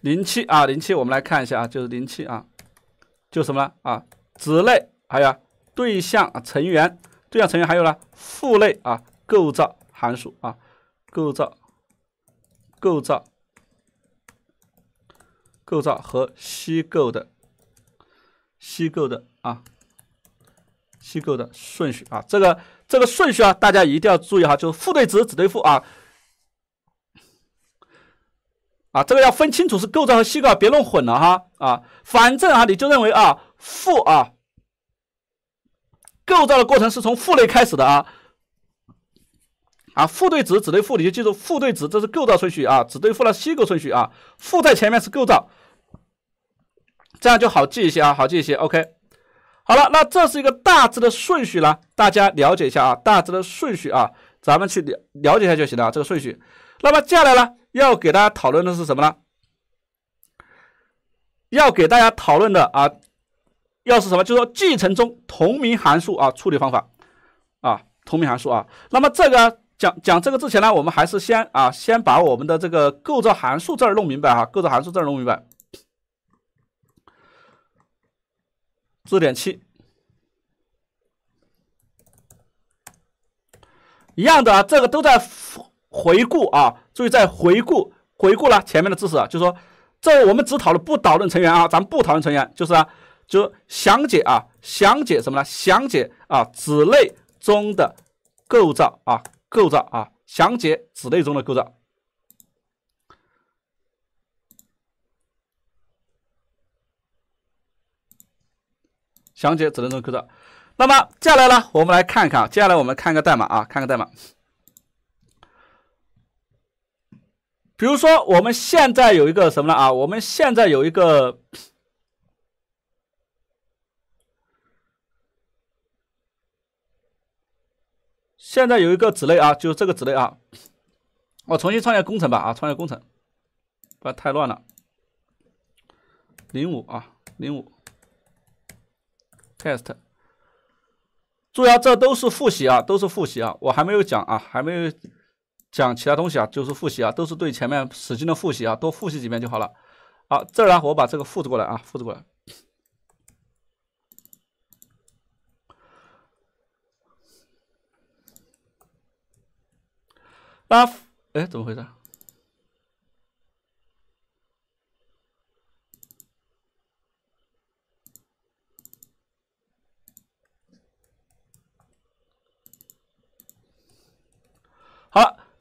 零七啊，零七，我们来看一下啊，就是零七啊，就什么呢啊？子类还有对象成员，对象成员还有呢，父类啊，构造函数啊，构造、构造、构造和虚构的虚构的啊，虚构的顺序啊，这个这个顺序啊，大家一定要注意哈，就是父对子，子对父啊。啊，这个要分清楚是构造和析构，别弄混了哈。啊，反正啊，你就认为啊，负啊，构造的过程是从负类开始的啊。啊，负对子只对负，你就记住负对子，这是构造顺序啊，只对负了析构顺序啊，负在前面是构造，这样就好记一些啊，好记一些。OK，好了，那这是一个大致的顺序了，大家了解一下啊，大致的顺序啊，咱们去了了解一下就行了这个顺序。那么接下来呢？要给大家讨论的是什么呢？要给大家讨论的啊，要是什么？就是说继承中同名函数啊处理方法啊，同名函数啊。那么这个讲讲这个之前呢，我们还是先啊先把我们的这个构造函数这儿弄明白哈，构造函数这儿弄明白。四点七，一样的，啊，这个都在回顾啊。注意，在回顾回顾了前面的知识啊，就是说，这我们只讨论不讨论成员啊，咱们不讨论成员，就是啊，就是详解啊，详解什么呢？详解啊子类中的构造啊构造啊，详解子类中的构造，详解子类中的构造。那么接下来呢，我们来看看啊，接下来我们看一个代码啊，看个代码。比如说，我们现在有一个什么呢？啊，我们现在有一个，现在有一个子类啊，就是这个子类啊。我重新创建工程吧，啊，创建工程，不要太乱了。零五啊，零五，test。注意啊，这都是复习啊，都是复习啊，我还没有讲啊，还没有。讲其他东西啊，就是复习啊，都是对前面使劲的复习啊，多复习几遍就好了。好，这儿呢，我把这个复制过来啊，复制过来。啊，哎，怎么回事？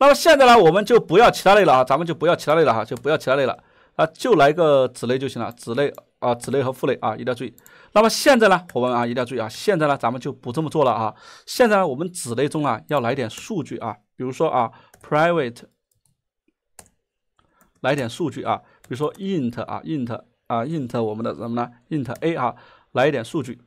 那么现在呢，我们就不要其他类了啊，咱们就不要其他类了哈，就不要其他类了啊，就来个子类就行了，子类啊，子类和父类啊，一定要注意。那么现在呢，伙伴们啊，一定要注意啊，现在呢，咱们就不这么做了啊，现在呢，我们子类中啊，要来点数据啊，比如说啊，private，来点数据啊，比如说 int 啊，int 啊，int 我们的什么呢，int a 啊，来一点数据。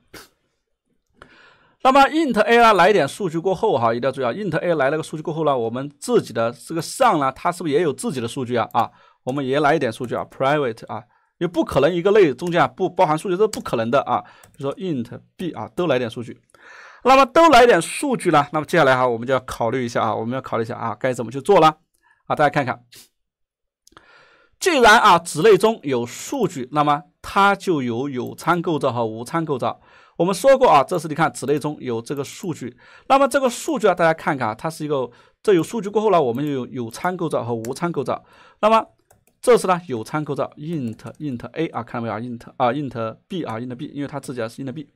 那么 int a 来点数据过后哈，一定要注意啊！int a 来了个数据过后呢，我们自己的这个上呢，它是不是也有自己的数据啊？啊，我们也来一点数据啊，private 啊，也不可能一个类中间啊不包含数据，这不可能的啊。比如说 int b 啊，都来点数据。那么都来点数据呢，那么接下来哈，我们就要考虑一下啊，我们要考虑一下啊，该怎么去做了？啊，大家看看，既然啊子类中有数据，那么它就有有参构造和无参构造。我们说过啊，这是你看子类中有这个数据，那么这个数据啊，大家看看啊，它是一个，这有数据过后呢，我们又有有参构造和无参构造。那么这是呢有参构造 int int a 啊，看到没有啊 int 啊 int b 啊 int b，因为它自己啊是 int b，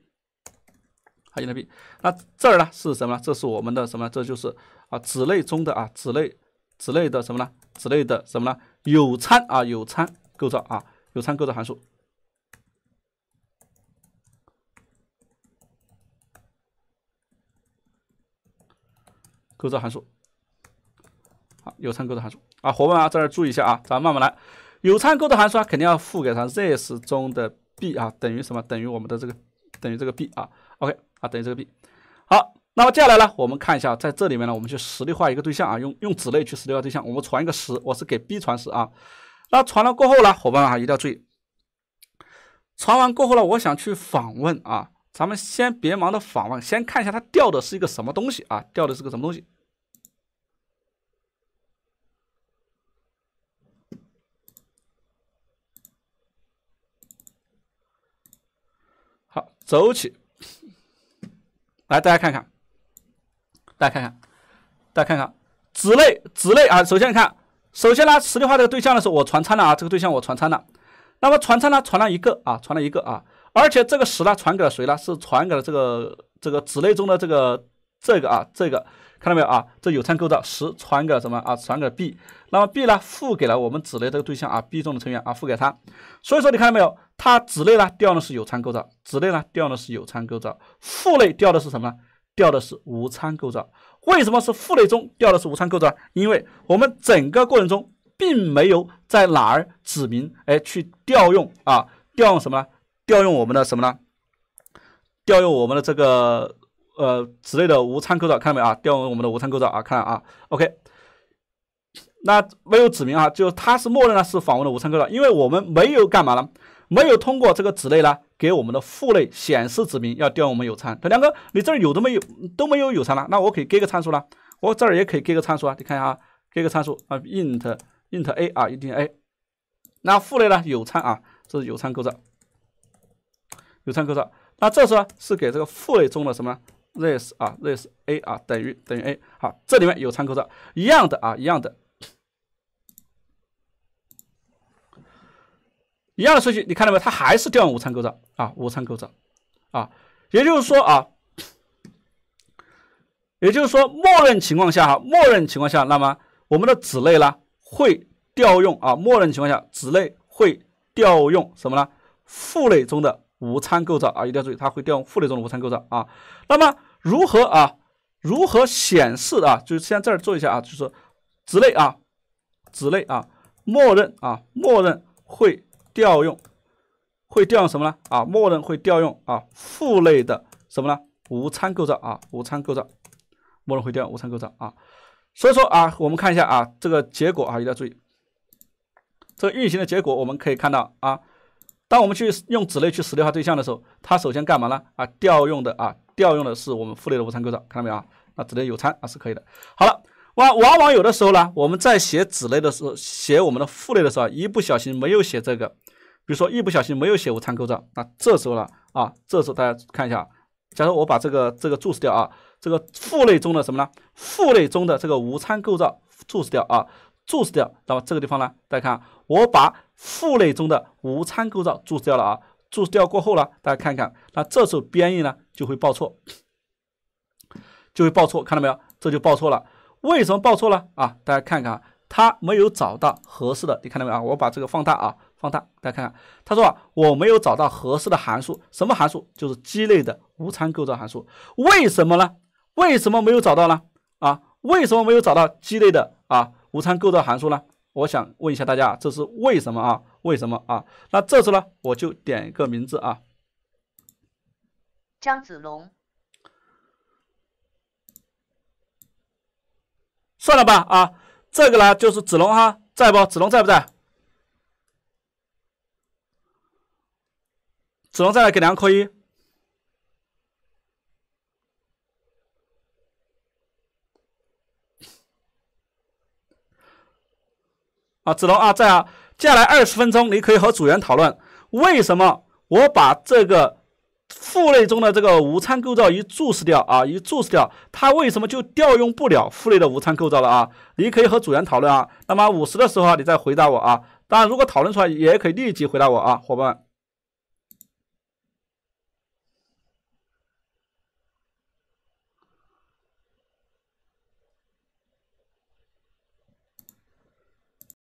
啊 int b。那这儿呢是什么呢？这是我们的什么？这就是啊子类中的啊子类子类的什么呢？子类的什么呢？有参啊有参构造啊有参构造函数。构造函数，啊，有参构造函数啊，伙伴们啊，在这儿注意一下啊，咱们慢慢来。有参构造函数啊，肯定要赋给它 this 中的 b 啊，等于什么？等于我们的这个，等于这个 b 啊。OK 啊，等于这个 b。好，那么接下来呢，我们看一下，在这里面呢，我们去实例化一个对象啊，用用子类去实例化对象。我们传一个十，我是给 b 传十啊。那传了过后呢，伙伴们啊，一定要注意，传完过后呢，我想去访问啊。咱们先别忙着访问，先看一下它掉的是一个什么东西啊？掉的是个什么东西？好，走起！来，大家看看，大家看看，大家看看，子类，子类啊！首先看，首先呢，实例化这个对象的时候，我传参了啊，这个对象我传参了。那么传参呢，传了一个啊，传了一个啊。而且这个十呢传给了谁呢？是传给了这个这个子类中的这个这个啊，这个看到没有啊？这有参构造十传给了什么啊？传给了 b。那么 b 呢付给了我们子类这个对象啊，b 中的成员啊付给他，所以说你看到没有？它子类呢调用是有参构造，子类呢调用是有参构造，父类调的是什么？呢？调的是无参构造。为什么是父类中调的是无参构造？因为我们整个过程中并没有在哪儿指明哎去调用啊调用什么？调用我们的什么呢？调用我们的这个呃子类的无参构造，看到没有啊？调用我们的无参构造啊，看啊，OK。那没有指明啊，就它是默认呢是访问的无参构造，因为我们没有干嘛呢？没有通过这个子类呢给我们的父类显示指明要调用我们有参。梁哥，你这儿有都没有都没有有参了，那我可以给个参数呢？我这儿也可以给个参数啊，你看一下啊，给个参数啊，int int a 啊一定 a。那父类呢有参啊，这是有参构造。有参考照，那这时候是给这个父类中的什么 this 啊，this a 啊等于等于 a，好，这里面有参考照，一样的啊，一样的，一样的顺序，你看到没有？它还是调用无参构造啊，无参构造啊，也就是说啊，也就是说默认情况下哈，默认情况下，那么我们的子类呢会调用啊，默认情况下子类会调用什么呢？父类中的。无参构造啊，一定要注意，它会调用父类中的无参构造啊。那么如何啊？如何显示啊？就是先这儿做一下啊，就是子类啊，子类啊，默认啊，默认会调用会调用什么呢？啊，默认会调用啊父类的什么呢？无参构造啊，无参构造，默认会调用无参构造啊。所以说啊，我们看一下啊，这个结果啊，一定要注意，这个运行的结果我们可以看到啊。当我们去用子类去实例化对象的时候，它首先干嘛呢？啊，调用的啊，调用的是我们父类的无参构造，看到没有啊？那子类有参啊，是可以的。好了，往往往有的时候呢，我们在写子类的时候，写我们的父类的时候，一不小心没有写这个，比如说一不小心没有写无参构造，那这时候呢，啊，这时候大家看一下，假如我把这个这个注释掉啊，这个父类中的什么呢？父类中的这个无参构造注释掉啊。注释掉，那么这个地方呢？大家看，我把父类中的无参构造注释掉了啊。注释掉过后呢，大家看看，那这时候编译呢就会报错，就会报错，看到没有？这就报错了。为什么报错了啊？大家看看，他没有找到合适的，你看到没有啊？我把这个放大啊，放大，大家看看，他说我没有找到合适的函数，什么函数？就是基类的无参构造函数。为什么呢？为什么没有找到呢？啊，为什么没有找到基类的啊？无参构造函数呢？我想问一下大家，这是为什么啊？为什么啊？那这次呢，我就点一个名字啊。张子龙，算了吧啊！这个呢，就是子龙哈，在不？子龙在不在？子龙在，两个扣一。啊，子龙啊，在啊！接下来二十分钟，你可以和组员讨论为什么我把这个父类中的这个无参构造一注释掉啊，一注释掉，它为什么就调用不了父类的无参构造了啊？你可以和组员讨论啊。那么五十的时候，你再回答我啊。当然，如果讨论出来，也可以立即回答我啊，伙伴们。